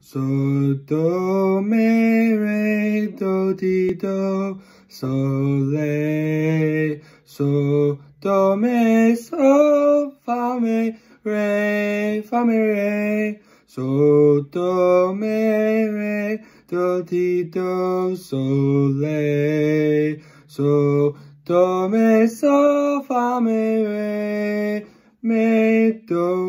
So do mi re do di do so le so do mi so fa mi re fa mi re so do mi re do di do so le so do mi so fa mi re mi do